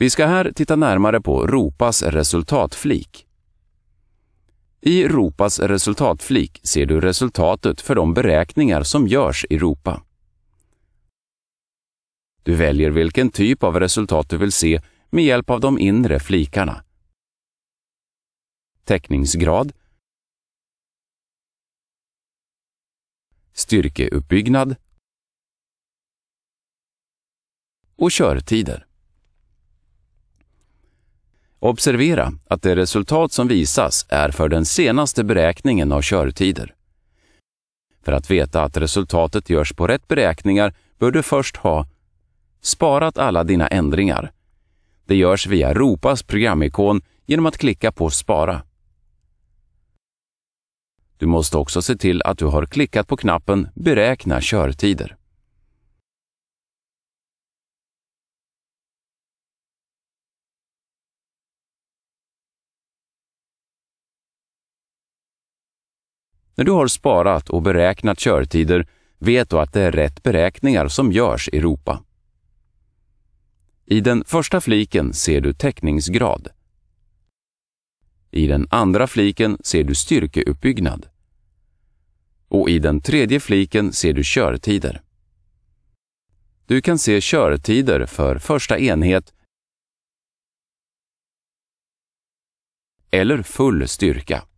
Vi ska här titta närmare på Ropas resultatflik. I Ropas resultatflik ser du resultatet för de beräkningar som görs i Ropa. Du väljer vilken typ av resultat du vill se med hjälp av de inre flikarna. Täckningsgrad Styrkeuppbyggnad och körtider. Observera att det resultat som visas är för den senaste beräkningen av körtider. För att veta att resultatet görs på rätt beräkningar bör du först ha sparat alla dina ändringar. Det görs via Ropas programikon genom att klicka på Spara. Du måste också se till att du har klickat på knappen Beräkna körtider. När du har sparat och beräknat körtider vet du att det är rätt beräkningar som görs i Europa. I den första fliken ser du täckningsgrad. I den andra fliken ser du styrkeuppbyggnad. Och i den tredje fliken ser du körtider. Du kan se körtider för första enhet eller full styrka.